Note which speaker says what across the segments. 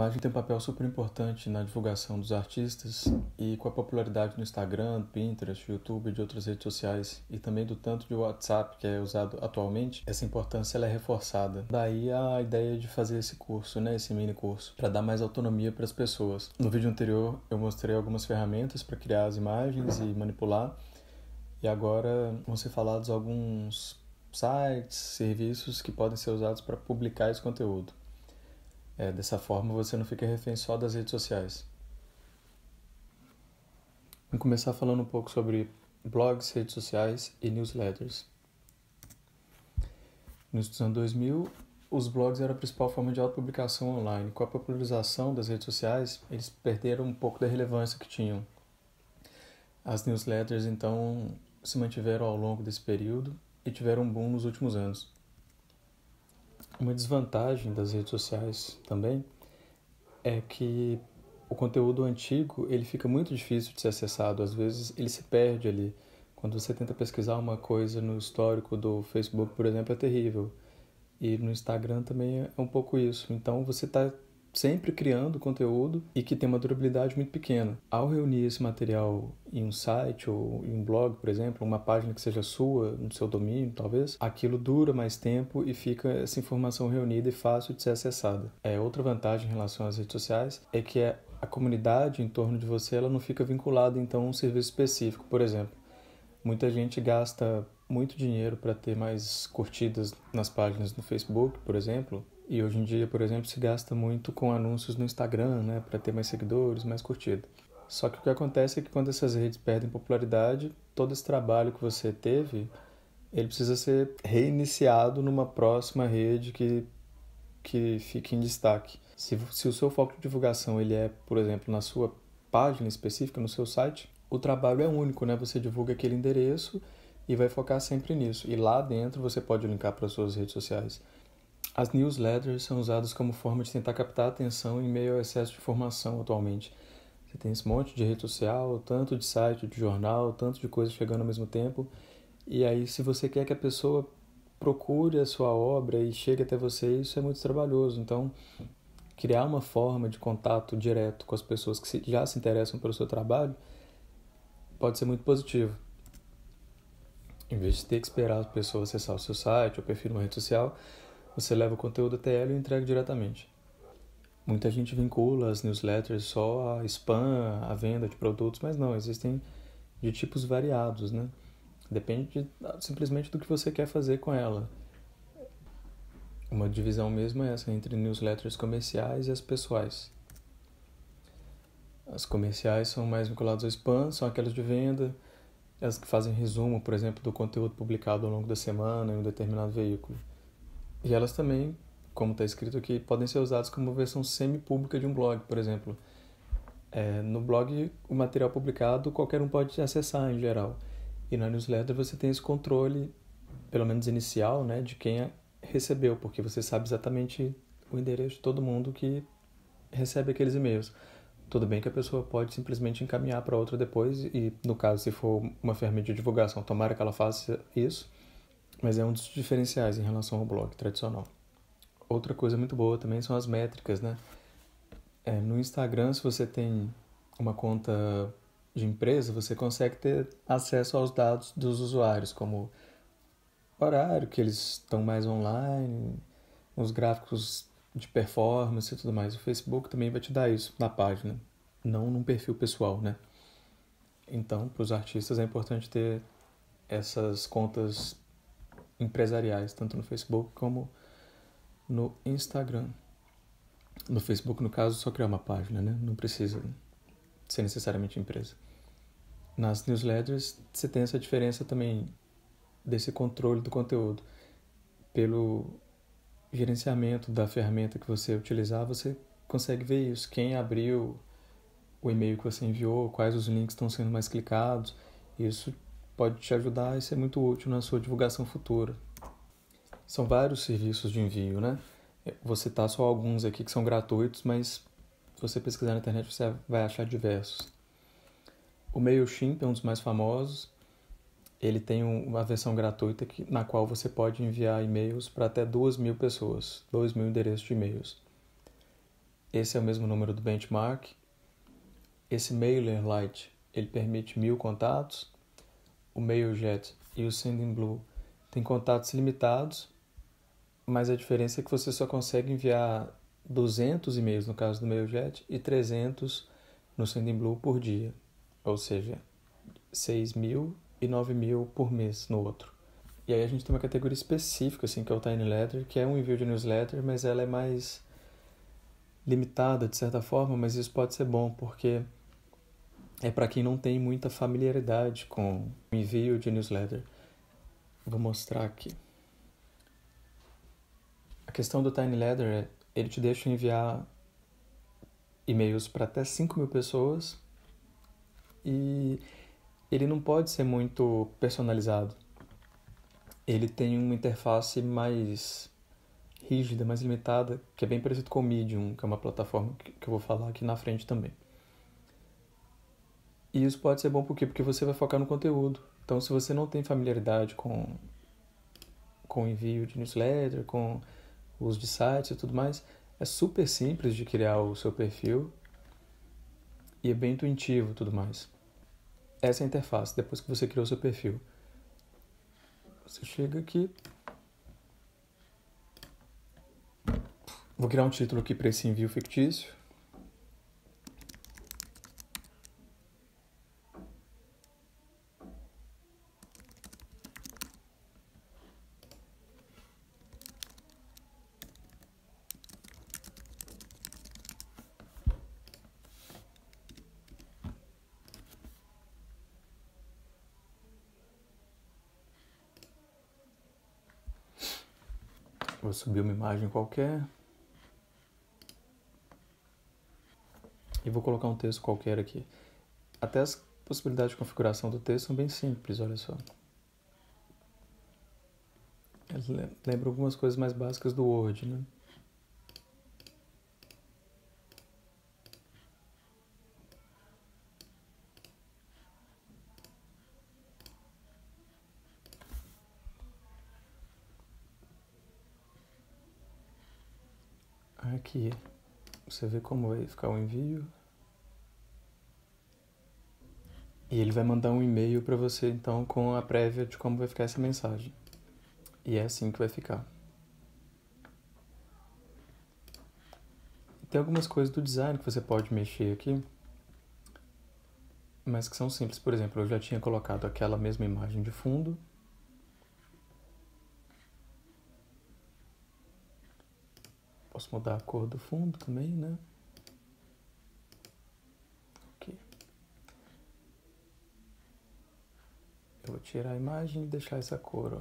Speaker 1: imagem tem um papel super importante na divulgação dos artistas e com a popularidade no Instagram, Pinterest, YouTube e de outras redes sociais e também do tanto de WhatsApp que é usado atualmente, essa importância ela é reforçada. Daí a ideia de fazer esse curso, né, esse mini curso, para dar mais autonomia para as pessoas. No vídeo anterior eu mostrei algumas ferramentas para criar as imagens e manipular. E agora vão ser falados alguns sites, serviços que podem ser usados para publicar esse conteúdo. É, dessa forma você não fica refém só das redes sociais. Vou começar falando um pouco sobre blogs, redes sociais e newsletters. Nos anos 2000, os blogs eram a principal forma de autopublicação online. Com a popularização das redes sociais, eles perderam um pouco da relevância que tinham. As newsletters, então, se mantiveram ao longo desse período e tiveram um boom nos últimos anos. Uma desvantagem das redes sociais também é que o conteúdo antigo ele fica muito difícil de ser acessado. Às vezes ele se perde ali. Quando você tenta pesquisar uma coisa no histórico do Facebook, por exemplo, é terrível. E no Instagram também é um pouco isso. Então você está sempre criando conteúdo e que tem uma durabilidade muito pequena. Ao reunir esse material em um site ou em um blog, por exemplo, uma página que seja sua, no seu domínio, talvez, aquilo dura mais tempo e fica essa informação reunida e fácil de ser acessada. É outra vantagem em relação às redes sociais é que é a comunidade em torno de você ela não fica vinculada então a um serviço específico, por exemplo. Muita gente gasta muito dinheiro para ter mais curtidas nas páginas no Facebook, por exemplo, e hoje em dia, por exemplo, se gasta muito com anúncios no Instagram, né, para ter mais seguidores, mais curtida. Só que o que acontece é que quando essas redes perdem popularidade, todo esse trabalho que você teve, ele precisa ser reiniciado numa próxima rede que que fique em destaque. Se, se o seu foco de divulgação ele é, por exemplo, na sua página específica, no seu site, o trabalho é único, né? Você divulga aquele endereço e vai focar sempre nisso. E lá dentro você pode linkar para suas redes sociais. As newsletters são usadas como forma de tentar captar atenção em meio ao excesso de informação atualmente. Você tem esse monte de rede social, tanto de site, de jornal, tanto de coisas chegando ao mesmo tempo. E aí, se você quer que a pessoa procure a sua obra e chegue até você, isso é muito trabalhoso. Então, criar uma forma de contato direto com as pessoas que já se interessam pelo seu trabalho pode ser muito positivo. Em vez de ter que esperar as pessoas acessar o seu site ou perfil numa rede social, você leva o conteúdo até ela e entrega diretamente. Muita gente vincula as newsletters só a spam, a venda de produtos, mas não, existem de tipos variados, né? Depende de, ah, simplesmente do que você quer fazer com ela. Uma divisão mesmo é essa entre newsletters comerciais e as pessoais. As comerciais são mais vinculadas ao spam, são aquelas de venda, as que fazem resumo, por exemplo, do conteúdo publicado ao longo da semana em um determinado veículo. E elas também, como está escrito aqui, podem ser usadas como versão semi-pública de um blog, por exemplo. É, no blog, o material publicado qualquer um pode acessar em geral. E na newsletter você tem esse controle, pelo menos inicial, né, de quem recebeu, porque você sabe exatamente o endereço de todo mundo que recebe aqueles e-mails. Tudo bem que a pessoa pode simplesmente encaminhar para outra depois, e no caso, se for uma ferramenta de divulgação, tomara que ela faça isso mas é um dos diferenciais em relação ao blog tradicional. Outra coisa muito boa também são as métricas, né? É, no Instagram, se você tem uma conta de empresa, você consegue ter acesso aos dados dos usuários, como horário que eles estão mais online, os gráficos de performance e tudo mais. O Facebook também vai te dar isso na página, não num perfil pessoal, né? Então, para os artistas é importante ter essas contas empresariais, tanto no Facebook como no Instagram. No Facebook, no caso, só criar uma página, né? Não precisa ser necessariamente empresa. Nas newsletters, você tem essa diferença também desse controle do conteúdo. Pelo gerenciamento da ferramenta que você utilizar, você consegue ver isso. Quem abriu o e-mail que você enviou, quais os links estão sendo mais clicados. Isso pode te ajudar e ser muito útil na sua divulgação futura. São vários serviços de envio, né? É, Vou citar tá só alguns aqui que são gratuitos, mas se você pesquisar na internet você vai achar diversos. O MailChimp é um dos mais famosos. Ele tem uma versão gratuita que, na qual você pode enviar e-mails para até 2 mil pessoas, 2 mil endereços de e-mails. Esse é o mesmo número do benchmark. Esse MailerLite ele permite mil contatos o Mail Jet e o Sending Blue têm contatos limitados, mas a diferença é que você só consegue enviar 200 e-mails no caso do MailJet e 300 no Sending Blue por dia, ou seja, 6 mil e 9 mil por mês no outro. E aí a gente tem uma categoria específica, assim, que é o Tiny Letter, que é um envio de newsletter, mas ela é mais limitada de certa forma, mas isso pode ser bom porque é para quem não tem muita familiaridade com o envio de newsletter. Vou mostrar aqui. A questão do Tiny Letter é ele te deixa enviar e-mails para até 5 mil pessoas e ele não pode ser muito personalizado. Ele tem uma interface mais rígida, mais limitada, que é bem parecido com o Medium, que é uma plataforma que eu vou falar aqui na frente também. E isso pode ser bom por quê? Porque você vai focar no conteúdo. Então, se você não tem familiaridade com com envio de newsletter, com uso de sites e tudo mais, é super simples de criar o seu perfil e é bem intuitivo tudo mais. Essa é a interface depois que você criou o seu perfil. Você chega aqui. Vou criar um título aqui para esse envio fictício. Vou subir uma imagem qualquer. E vou colocar um texto qualquer aqui. Até as possibilidades de configuração do texto são bem simples, olha só. Lembra algumas coisas mais básicas do Word, né? aqui é você vê como vai ficar o envio. E ele vai mandar um e-mail para você então com a prévia de como vai ficar essa mensagem. E é assim que vai ficar. Tem algumas coisas do design que você pode mexer aqui, mas que são simples. Por exemplo, eu já tinha colocado aquela mesma imagem de fundo Posso mudar a cor do fundo também, né? Eu vou tirar a imagem e deixar essa cor, ó.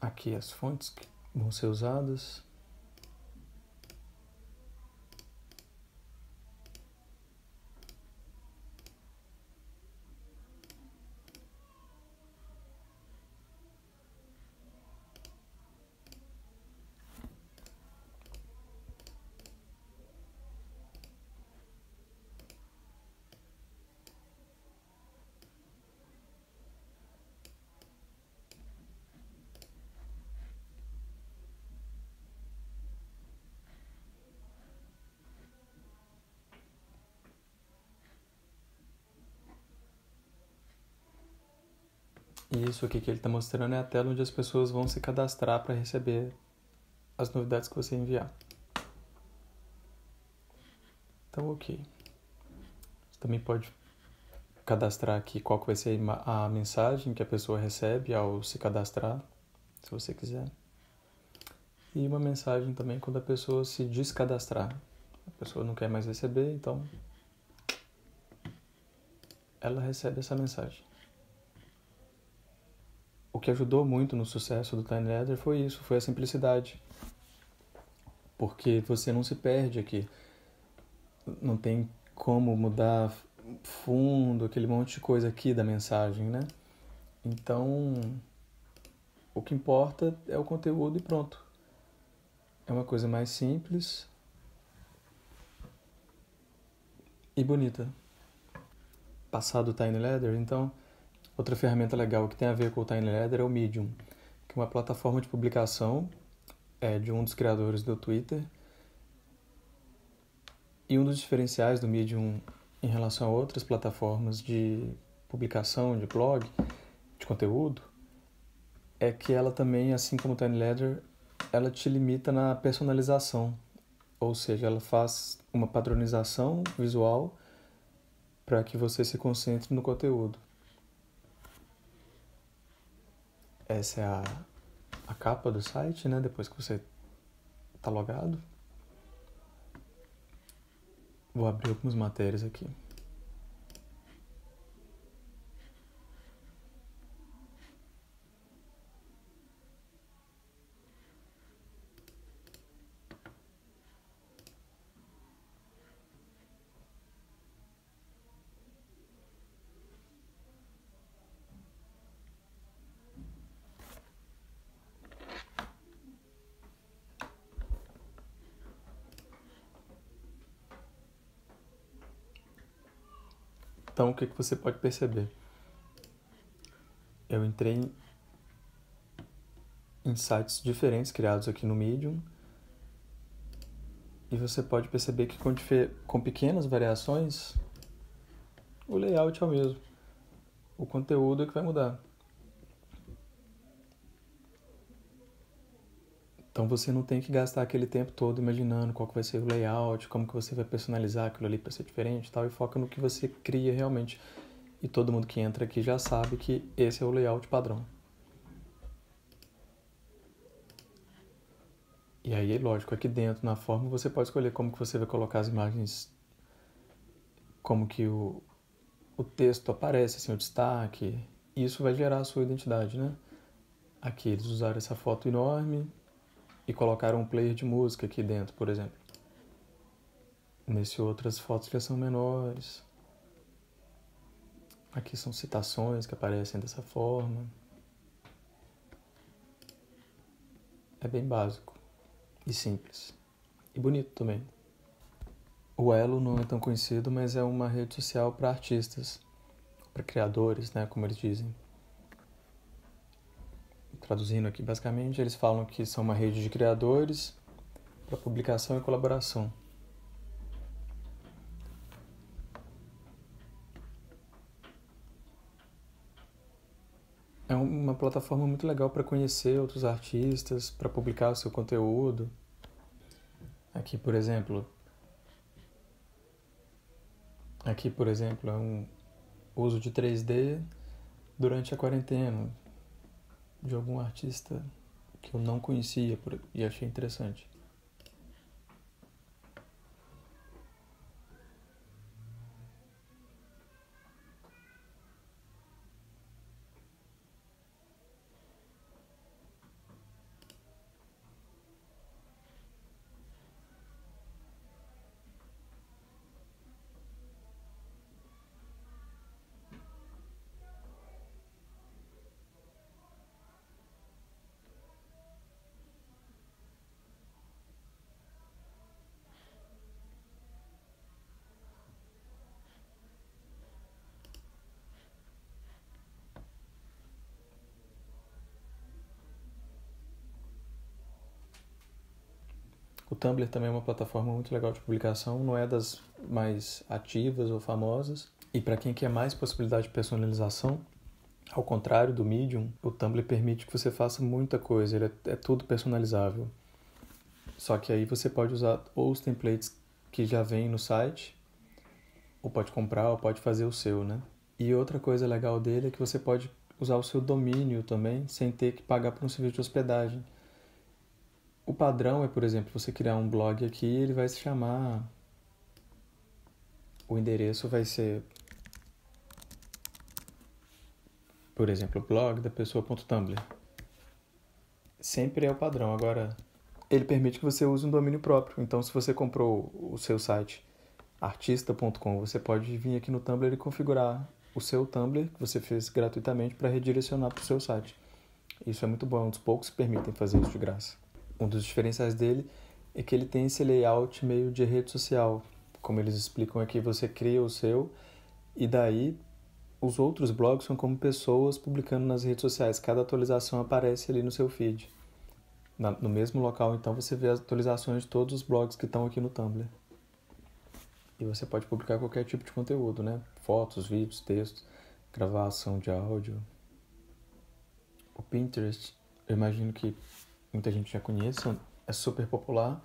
Speaker 1: Aqui as fontes que vão ser usadas. Isso aqui que ele está mostrando é a tela onde as pessoas vão se cadastrar para receber as novidades que você enviar. Então, ok. Você também pode cadastrar aqui qual que vai ser a mensagem que a pessoa recebe ao se cadastrar, se você quiser. E uma mensagem também quando a pessoa se descadastrar. A pessoa não quer mais receber, então ela recebe essa mensagem o que ajudou muito no sucesso do Tiny Leather foi isso, foi a simplicidade. Porque você não se perde aqui. Não tem como mudar fundo, aquele monte de coisa aqui da mensagem, né? Então, o que importa é o conteúdo e pronto. É uma coisa mais simples e bonita. Passado o Tiny Leather, então Outra ferramenta legal que tem a ver com o Tiny Leather é o Medium, que é uma plataforma de publicação é, de um dos criadores do Twitter. E um dos diferenciais do Medium em relação a outras plataformas de publicação, de blog, de conteúdo, é que ela também, assim como o Tiny Leather, ela te limita na personalização, ou seja, ela faz uma padronização visual para que você se concentre no conteúdo. Essa é a, a capa do site, né? Depois que você tá logado. Vou abrir algumas matérias aqui. Então, o que, que você pode perceber? Eu entrei em sites diferentes criados aqui no Medium e você pode perceber que com, com pequenas variações o layout é o mesmo. O conteúdo é que vai mudar. Então você não tem que gastar aquele tempo todo imaginando qual que vai ser o layout, como que você vai personalizar aquilo ali para ser diferente, tal, e foca no que você cria realmente. E todo mundo que entra aqui já sabe que esse é o layout padrão. E aí, lógico, aqui dentro na forma você pode escolher como que você vai colocar as imagens, como que o, o texto aparece, assim, o destaque. Isso vai gerar a sua identidade, né? Aqui eles usaram essa foto enorme, e colocaram um player de música aqui dentro, por exemplo. Nesse outro as fotos já são menores. Aqui são citações que aparecem dessa forma. É bem básico e simples. E bonito também. O Elo não é tão conhecido, mas é uma rede social para artistas, para criadores, né, como eles dizem. Traduzindo aqui, basicamente, eles falam que são uma rede de criadores para publicação e colaboração. É uma plataforma muito legal para conhecer outros artistas, para publicar o seu conteúdo. Aqui, por exemplo, aqui, por exemplo, é um uso de 3D durante a quarentena, de algum artista que eu não conhecia e achei interessante. O Tumblr também é uma plataforma muito legal de publicação, não é das mais ativas ou famosas. E para quem quer mais possibilidade de personalização, ao contrário do Medium, o Tumblr permite que você faça muita coisa, ele é, é tudo personalizável. Só que aí você pode usar ou os templates que já vem no site, ou pode comprar, ou pode fazer o seu, né? E outra coisa legal dele é que você pode usar o seu domínio também, sem ter que pagar por um serviço de hospedagem. O padrão é, por exemplo, você criar um blog aqui, ele vai se chamar. O endereço vai ser. Por exemplo, blog da pessoa.tumblr. Sempre é o padrão. Agora, ele permite que você use um domínio próprio. Então, se você comprou o seu site artista.com, você pode vir aqui no Tumblr e configurar o seu Tumblr que você fez gratuitamente para redirecionar para o seu site. Isso é muito bom, é um dos poucos que permitem fazer isso de graça um dos diferenciais dele é que ele tem esse layout meio de rede social. Como eles explicam aqui, você cria o seu e daí os outros blogs são como pessoas publicando nas redes sociais. Cada atualização aparece ali no seu feed. Na, no mesmo local, então, você vê as atualizações de todos os blogs que estão aqui no Tumblr. E você pode publicar qualquer tipo de conteúdo, né? Fotos, vídeos, textos, gravação de áudio. O Pinterest, eu imagino que muita gente já conhece, é, é super popular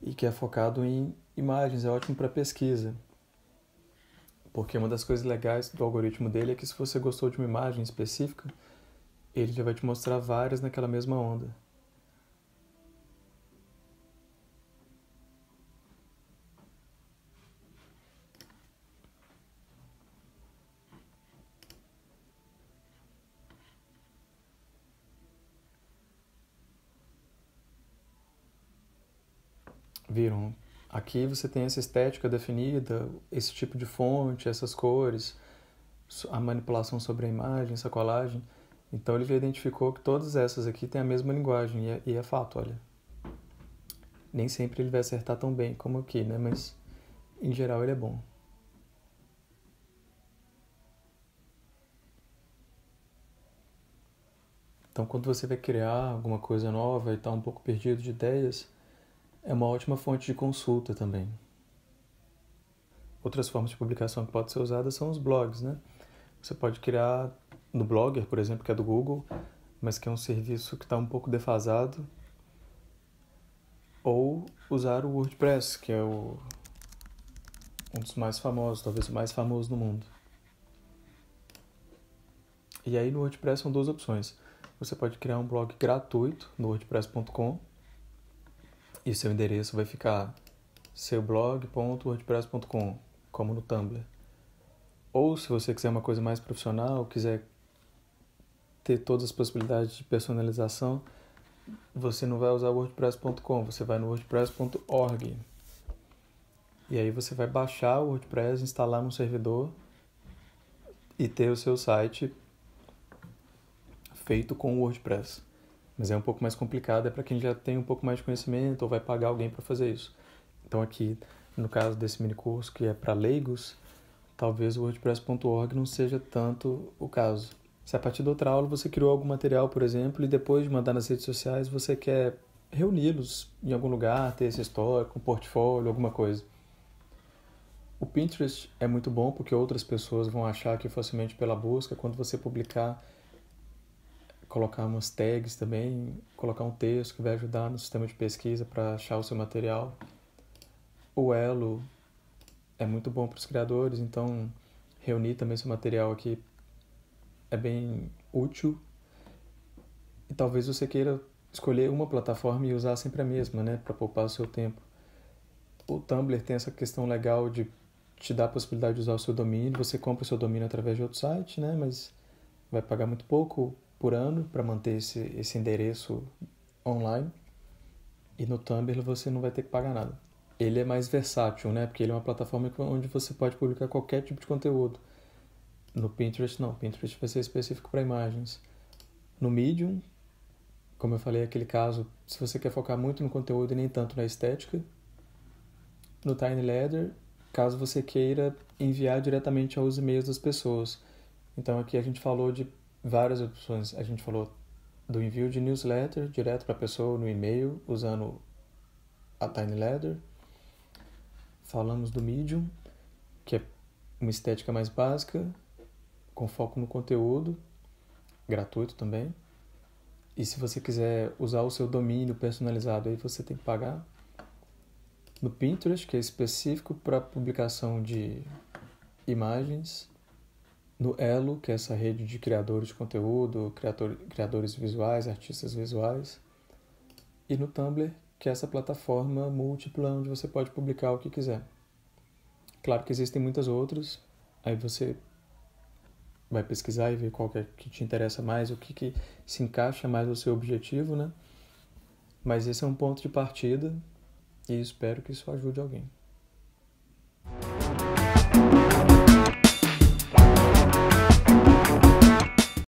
Speaker 1: e que é focado em imagens, é ótimo para pesquisa. Porque uma das coisas legais do algoritmo dele é que se você gostou de uma imagem específica, ele já vai te mostrar várias naquela mesma onda. construíram. Aqui você tem essa estética definida, esse tipo de fonte, essas cores, a manipulação sobre a imagem, essa colagem. Então ele já identificou que todas essas aqui têm a mesma linguagem, e é, e é fato, olha. Nem sempre ele vai acertar tão bem como aqui, né? Mas em geral ele é bom. Então, quando você vai criar alguma coisa nova e está um pouco perdido de ideias, é uma ótima fonte de consulta também. Outras formas de publicação que podem ser usadas são os blogs, né? Você pode criar no Blogger, por exemplo, que é do Google, mas que é um serviço que está um pouco defasado, ou usar o WordPress, que é o, um dos mais famosos, talvez o mais famoso no mundo. E aí no WordPress são duas opções. Você pode criar um blog gratuito no wordpress.com e seu endereço vai ficar seublog.wordpress.com, como no Tumblr. Ou se você quiser uma coisa mais profissional, quiser ter todas as possibilidades de personalização, você não vai usar wordpress.com, você vai no wordpress.org. E aí você vai baixar o WordPress, instalar no servidor e ter o seu site feito com o WordPress. Mas é um pouco mais complicado, é para quem já tem um pouco mais de conhecimento ou vai pagar alguém para fazer isso. Então aqui, no caso desse mini curso que é para leigos, talvez o wordpress.org não seja tanto o caso. Se a partir da outra aula você criou algum material, por exemplo, e depois de mandar nas redes sociais você quer reuni-los em algum lugar, ter esse histórico, um portfólio, alguma coisa. O Pinterest é muito bom porque outras pessoas vão achar que facilmente pela busca, quando você publicar colocar umas tags também, colocar um texto que vai ajudar no sistema de pesquisa para achar o seu material. O Elo é muito bom para os criadores, então reunir também seu material aqui é bem útil. E talvez você queira escolher uma plataforma e usar sempre a mesma, né, para poupar o seu tempo. O Tumblr tem essa questão legal de te dar a possibilidade de usar o seu domínio, você compra o seu domínio através de outro site, né, mas vai pagar muito pouco por ano para manter esse, esse endereço online. E no Tumblr você não vai ter que pagar nada. Ele é mais versátil, né? Porque ele é uma plataforma onde você pode publicar qualquer tipo de conteúdo. No Pinterest, não. Pinterest vai ser específico para imagens. No Medium, como eu falei, é aquele caso, se você quer focar muito no conteúdo e nem tanto na estética. No Tiny Leather, caso você queira enviar diretamente aos e-mails das pessoas. Então aqui a gente falou de várias opções. A gente falou do envio de newsletter direto para a pessoa no e-mail usando a Tiny Letter. Falamos do Medium, que é uma estética mais básica, com foco no conteúdo, gratuito também. E se você quiser usar o seu domínio personalizado, aí você tem que pagar. No Pinterest, que é específico para publicação de imagens no Elo, que é essa rede de criadores de conteúdo, criador, criadores visuais, artistas visuais, e no Tumblr, que é essa plataforma múltipla onde você pode publicar o que quiser. Claro que existem muitas outras, aí você vai pesquisar e ver qual que, é que te interessa mais, o que, que se encaixa mais no seu objetivo, né? Mas esse é um ponto de partida e espero que isso ajude alguém.